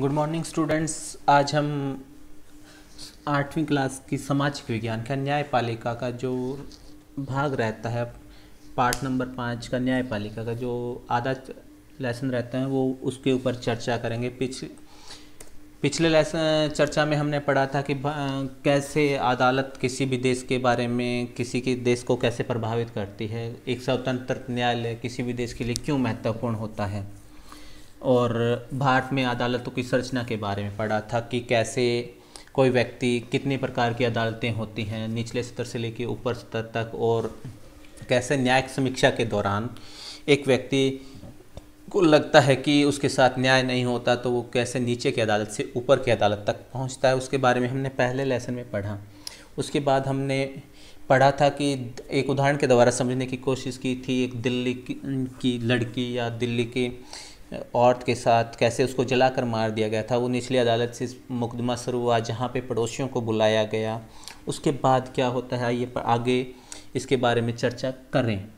good morning students आज हम आठवीं क्लास की सामाजिक विज्ञान का न्यायपालिका का जो भाग रहता है पार्ट नंबर पाँच का न्यायपालिका का जो आधा लेसन रहता है वो उसके ऊपर चर्चा करेंगे पिछ पिछले लेसन चर्चा में हमने पढ़ा था कि कैसे अदालत किसी भी देश के बारे में किसी के देश को कैसे प्रभावित करती है एक स्वतंत्र न्यायालय किसी भी देश के लिए क्यों महत्वपूर्ण होता है और भारत में अदालतों की संरचना के बारे में पढ़ा था कि कैसे कोई व्यक्ति कितने प्रकार की अदालतें होती हैं निचले स्तर से लेकर ऊपर स्तर तक और कैसे न्यायिक समीक्षा के दौरान एक व्यक्ति को लगता है कि उसके साथ न्याय नहीं होता तो वो कैसे नीचे की अदालत से ऊपर की अदालत तक पहुंचता है उसके बारे में हमने पहले लेसन में पढ़ा उसके बाद हमने पढ़ा था कि एक उदाहरण के द्वारा समझने की कोशिश की थी एक दिल्ली की लड़की या दिल्ली के औरत के साथ कैसे उसको जलाकर मार दिया गया था वो निचली अदालत से मुकदमा शुरू हुआ जहाँ पे पड़ोसियों को बुलाया गया उसके बाद क्या होता है ये आगे इसके बारे में चर्चा करें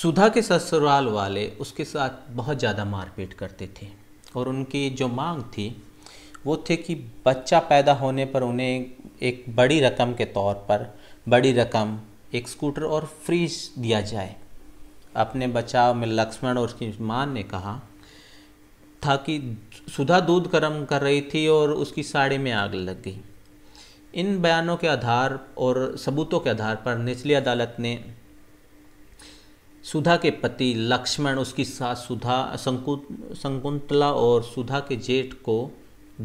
सुधा के ससुराल वाले उसके साथ बहुत ज़्यादा मारपीट करते थे और उनकी जो मांग थी वो थे कि बच्चा पैदा होने पर उन्हें एक बड़ी रकम के तौर पर बड़ी रकम एक स्कूटर और फ्रिज दिया जाए अपने बचाव में लक्ष्मण और उसकी माँ ने कहा था कि सुधा दूध गर्म कर रही थी और उसकी साड़ी में आग लग गई इन बयानों के आधार और सबूतों के आधार पर निचली अदालत ने सुधा के पति लक्ष्मण उसकी सास सुधा संकुंतला और सुधा के जेठ को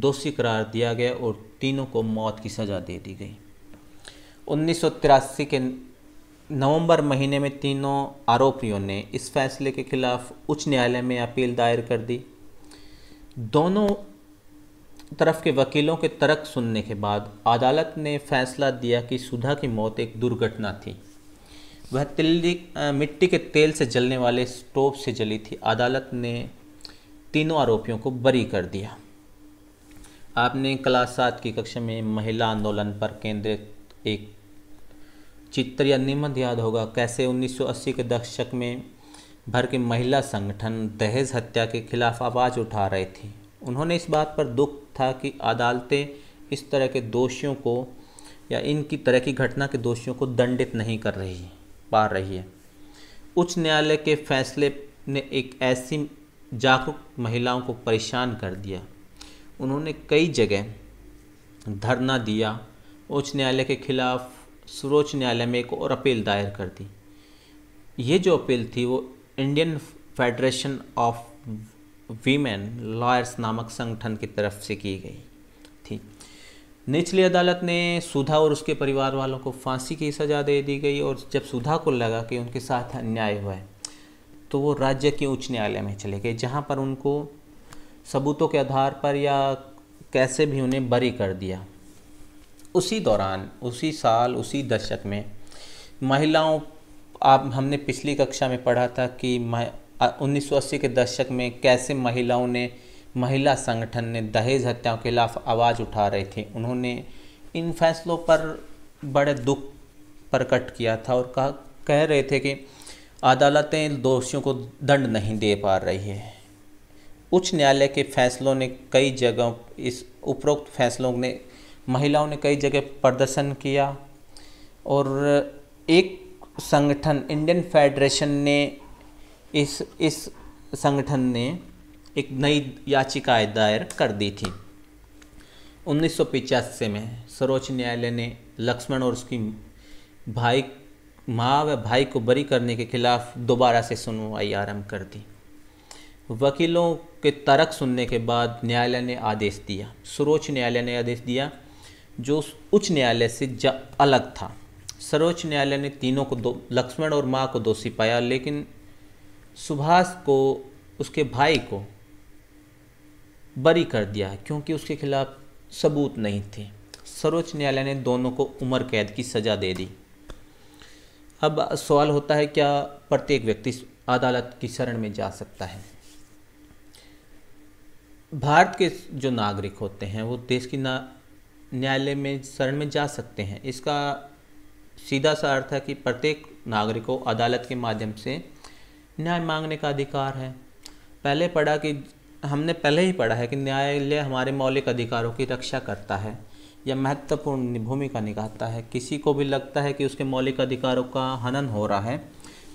दोषी करार दिया गया और तीनों को मौत की सज़ा दे दी गई उन्नीस के नवंबर महीने में तीनों आरोपियों ने इस फैसले के खिलाफ उच्च न्यायालय में अपील दायर कर दी दोनों तरफ के वकीलों के तर्क सुनने के बाद अदालत ने फैसला दिया कि सुधा की मौत एक दुर्घटना थी वह तिल्ली मिट्टी के तेल से जलने वाले स्टोव से जली थी अदालत ने तीनों आरोपियों को बरी कर दिया आपने क्लास सात की कक्षा में महिला आंदोलन पर केंद्रित एक चित्र या निबंध याद होगा कैसे 1980 के दशक में भर के महिला संगठन दहेज हत्या के खिलाफ आवाज़ उठा रहे थे उन्होंने इस बात पर दुख था कि अदालतें इस तरह के दोषियों को या इनकी तरह की घटना के दोषियों को दंडित नहीं कर रही पा रही है उच्च न्यायालय के फैसले ने एक ऐसी जागरूक महिलाओं को परेशान कर दिया उन्होंने कई जगह धरना दिया उच्च न्यायालय के खिलाफ सर्वोच्च न्यायालय में एक और अपील दायर कर दी ये जो अपील थी वो Indian Federation of Women Lawyers नामक संगठन की तरफ से की गई थी निचली अदालत ने सुधा और उसके परिवार वालों को फांसी की सज़ा दे दी गई और जब सुधा को लगा कि उनके साथ अन्याय हुआ है तो वो राज्य के उच्च न्यायालय में चले गए जहाँ पर उनको सबूतों के आधार पर या कैसे भी उन्हें बरी कर दिया उसी दौरान उसी साल उसी दशक में महिलाओं आप हमने पिछली कक्षा में पढ़ा था कि उन्नीस सौ के दशक में कैसे महिलाओं ने महिला संगठन ने दहेज हत्याओं के खिलाफ आवाज़ उठा रही थी उन्होंने इन फैसलों पर बड़े दुख प्रकट किया था और कहा कह रहे थे कि अदालतें दोषियों को दंड नहीं दे पा रही है उच्च न्यायालय के फैसलों ने कई जगह इस उपरोक्त फैसलों ने महिलाओं ने कई जगह प्रदर्शन किया और एक संगठन इंडियन फेडरेशन ने इस इस संगठन ने एक नई याचिकाएं दायर कर दी थी उन्नीस में सर्वोच्च न्यायालय ने लक्ष्मण और उसकी भाई माँ व भाई को बरी करने के खिलाफ दोबारा से सुनवाई आरंभ कर दी वकीलों के तर्क सुनने के बाद न्यायालय ने आदेश दिया सर्वोच्च न्यायालय ने आदेश दिया जो उच्च न्यायालय से अलग था सर्वोच्च न्यायालय ने तीनों को दो लक्ष्मण और माँ को दोषी पाया लेकिन सुभाष को उसके भाई को बरी कर दिया क्योंकि उसके खिलाफ सबूत नहीं थे सर्वोच्च न्यायालय ने दोनों को उम्र कैद की सज़ा दे दी अब सवाल होता है क्या प्रत्येक व्यक्ति अदालत की शरण में जा सकता है भारत के जो नागरिक होते हैं वो देश की ना न्यायालय में शरण में जा सकते हैं इसका सीधा सा अर्थ है कि प्रत्येक नागरिक को अदालत के माध्यम से न्याय मांगने का अधिकार है पहले पढ़ा कि हमने पहले ही पढ़ा है कि न्यायालय हमारे मौलिक अधिकारों की रक्षा करता है या महत्वपूर्ण भूमिका निभाता है किसी को भी लगता है कि उसके मौलिक अधिकारों का हनन हो रहा है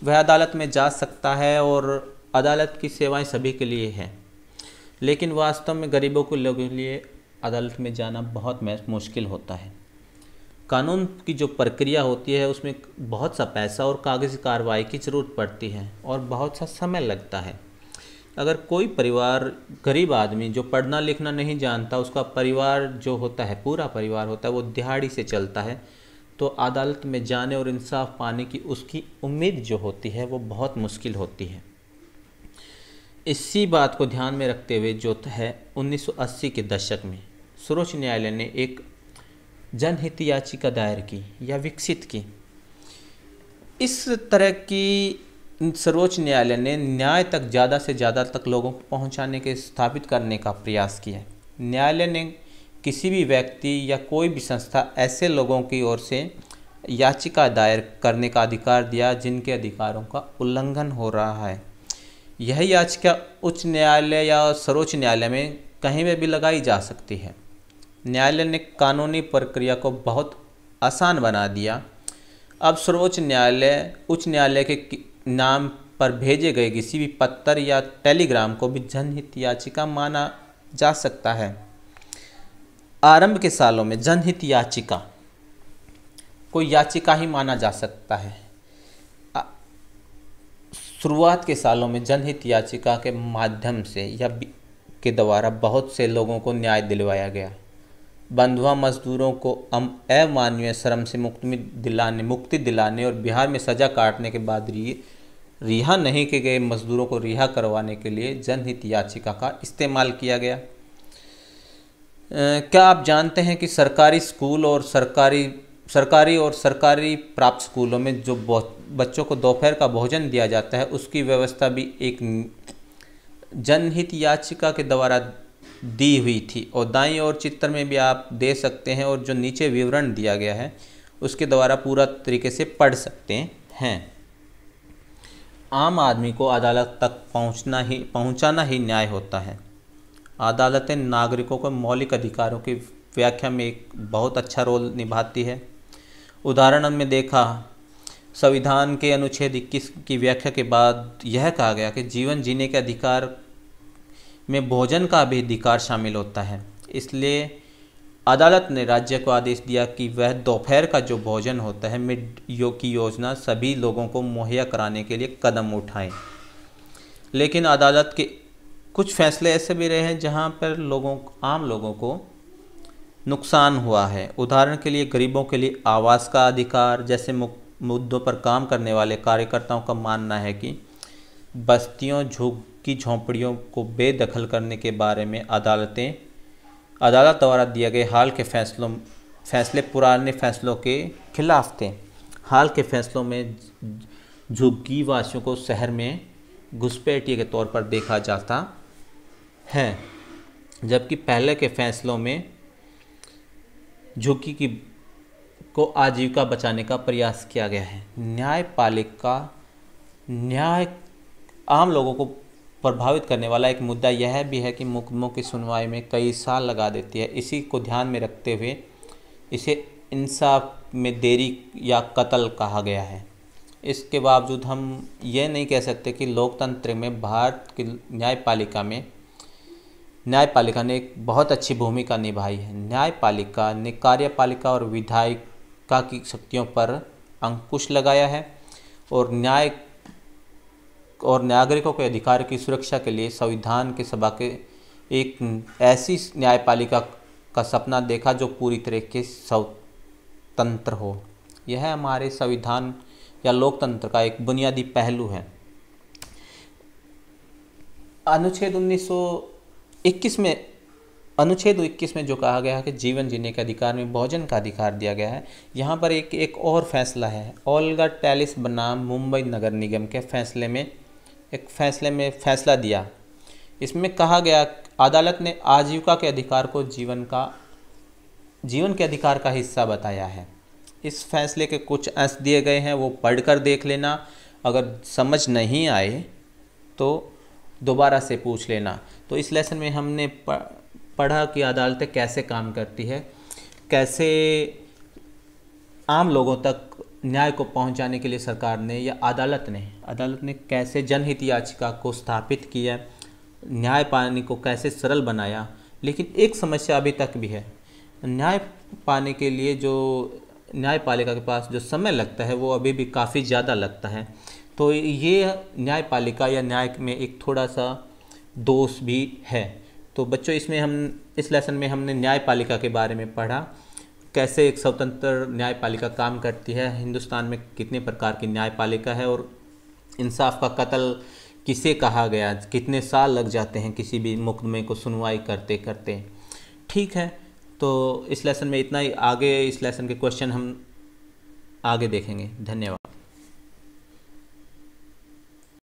वह अदालत में जा सकता है और अदालत की सेवाएं सभी के लिए हैं लेकिन वास्तव में गरीबों के लोगों के लिए अदालत में जाना बहुत मुश्किल होता है कानून की जो प्रक्रिया होती है उसमें बहुत सा पैसा और कागज़ी कार्रवाई की ज़रूरत पड़ती है और बहुत सा समय लगता है अगर कोई परिवार गरीब आदमी जो पढ़ना लिखना नहीं जानता उसका परिवार जो होता है पूरा परिवार होता है वो दिहाड़ी से चलता है तो अदालत में जाने और इंसाफ पाने की उसकी उम्मीद जो होती है वो बहुत मुश्किल होती है इसी बात को ध्यान में रखते हुए जो है 1980 के दशक में सर्वोच्च न्यायालय ने एक जनहित याचिका दायर की या विकसित की इस तरह की सर्वोच्च न्यायालय ने न्याय तक ज़्यादा से ज़्यादा तक लोगों को पहुँचाने के स्थापित करने का प्रयास किया न्यायालय ने किसी भी व्यक्ति या कोई भी संस्था ऐसे लोगों की ओर से याचिका दायर करने का अधिकार दिया जिनके अधिकारों का उल्लंघन हो रहा है यह याचिका उच्च न्यायालय या सर्वोच्च न्यायालय में कहीं में भी लगाई जा सकती है न्यायालय ने कानूनी प्रक्रिया को बहुत आसान बना दिया अब सर्वोच्च न्यायालय उच्च न्यायालय के नाम पर भेजे गए किसी भी पत्थर या टेलीग्राम को भी जनहित याचिका माना जा सकता है आरंभ के सालों में जनहित याचिका को याचिका ही माना जा सकता है शुरुआत के सालों में जनहित याचिका के माध्यम से या के द्वारा बहुत से लोगों को न्याय दिलवाया गया बंधुआ मजदूरों को अमानवीय श्रम से मुक्ति दिलाने मुक्ति दिलाने और बिहार में सजा काटने के बाद रिहा नहीं किए गए मजदूरों को रिहा करवाने के लिए जनहित याचिका का इस्तेमाल किया गया क्या आप जानते हैं कि सरकारी स्कूल और सरकारी सरकारी और सरकारी प्राप्त स्कूलों में जो बच्चों को दोपहर का भोजन दिया जाता है उसकी व्यवस्था भी एक जनहित याचिका के द्वारा दी हुई थी और दाई और चित्र में भी आप दे सकते हैं और जो नीचे विवरण दिया गया है उसके द्वारा पूरा तरीके से पढ़ सकते हैं आम आदमी को अदालत तक पहुंचना ही पहुंचाना ही न्याय होता है अदालतें नागरिकों को मौलिक अधिकारों की व्याख्या में एक बहुत अच्छा रोल निभाती है उदाहरण में देखा संविधान के अनुच्छेद इक्कीस की व्याख्या के बाद यह कहा गया कि जीवन जीने के अधिकार में भोजन का भी अधिकार शामिल होता है इसलिए अदालत ने राज्य को आदेश दिया कि वह दोपहर का जो भोजन होता है मिड यो की योजना सभी लोगों को मुहैया कराने के लिए कदम उठाए लेकिन अदालत के कुछ फैसले ऐसे भी रहे हैं जहाँ पर लोगों आम लोगों को नुकसान हुआ है उदाहरण के लिए गरीबों के लिए आवास का अधिकार जैसे मुद्दों पर काम करने वाले कार्यकर्ताओं का मानना है कि बस्तियों की झोंपड़ियों को बेदखल करने के बारे में अदालतें अदालत द्वारा दिए गए हाल के फैसलों फैसले पुराने फैसलों के खिलाफ थे हाल के फैसलों में झुग्गी वासियों को शहर में घुसपैठिए के तौर पर देखा जाता है जबकि पहले के फैसलों में झुकी की को आजीविका बचाने का प्रयास किया गया है न्यायपालिका न्याय आम लोगों को प्रभावित करने वाला एक मुद्दा यह भी है कि मुकदमों की सुनवाई में कई साल लगा देती है इसी को ध्यान में रखते हुए इसे इंसाफ में देरी या कत्ल कहा गया है इसके बावजूद हम यह नहीं कह सकते कि लोकतंत्र में भारत की न्यायपालिका में न्यायपालिका ने एक बहुत अच्छी भूमिका निभाई है न्यायपालिका ने कार्यपालिका और विधायिका की शक्तियों पर अंकुश लगाया है और न्याय और नागरिकों के अधिकार की सुरक्षा के लिए संविधान के सभा के एक ऐसी न्यायपालिका का सपना देखा जो पूरी तरह के स्वतंत्र हो यह हमारे संविधान या लोकतंत्र का एक बुनियादी पहलू है अनुच्छेद उन्नीस इक्कीस में अनुच्छेद इक्कीस में जो कहा गया है कि जीवन जीने के अधिकार में भोजन का अधिकार दिया गया है यहाँ पर एक एक और फैसला है ओलगा टैलिस बनाम मुंबई नगर निगम के फैसले में एक फैसले में फैसला दिया इसमें कहा गया अदालत ने आजीविका के अधिकार को जीवन का जीवन के अधिकार का हिस्सा बताया है इस फैसले के कुछ अंश दिए गए हैं वो पढ़कर देख लेना अगर समझ नहीं आए तो दोबारा से पूछ लेना तो इस लेसन में हमने पढ़ा कि अदालतें कैसे काम करती है कैसे आम लोगों तक न्याय को पहुंचाने के लिए सरकार ने या अदालत ने अदालत ने कैसे जनहित याचिका को स्थापित किया न्याय पाने को कैसे सरल बनाया लेकिन एक समस्या अभी तक भी है न्याय पाने के लिए जो न्यायपालिका के पास जो समय लगता है वो अभी भी काफ़ी ज़्यादा लगता है तो ये न्यायपालिका या न्याय में एक थोड़ा सा दोष भी है तो बच्चों इसमें हम इस लेसन में हमने न्यायपालिका के बारे में पढ़ा कैसे एक स्वतंत्र न्यायपालिका काम करती है हिंदुस्तान में कितने प्रकार की न्यायपालिका है और इंसाफ का कत्ल किसे कहा गया कितने साल लग जाते हैं किसी भी मुकदमे को सुनवाई करते करते ठीक है तो इस लेसन में इतना ही आगे इस लेसन के क्वेश्चन हम आगे देखेंगे धन्यवाद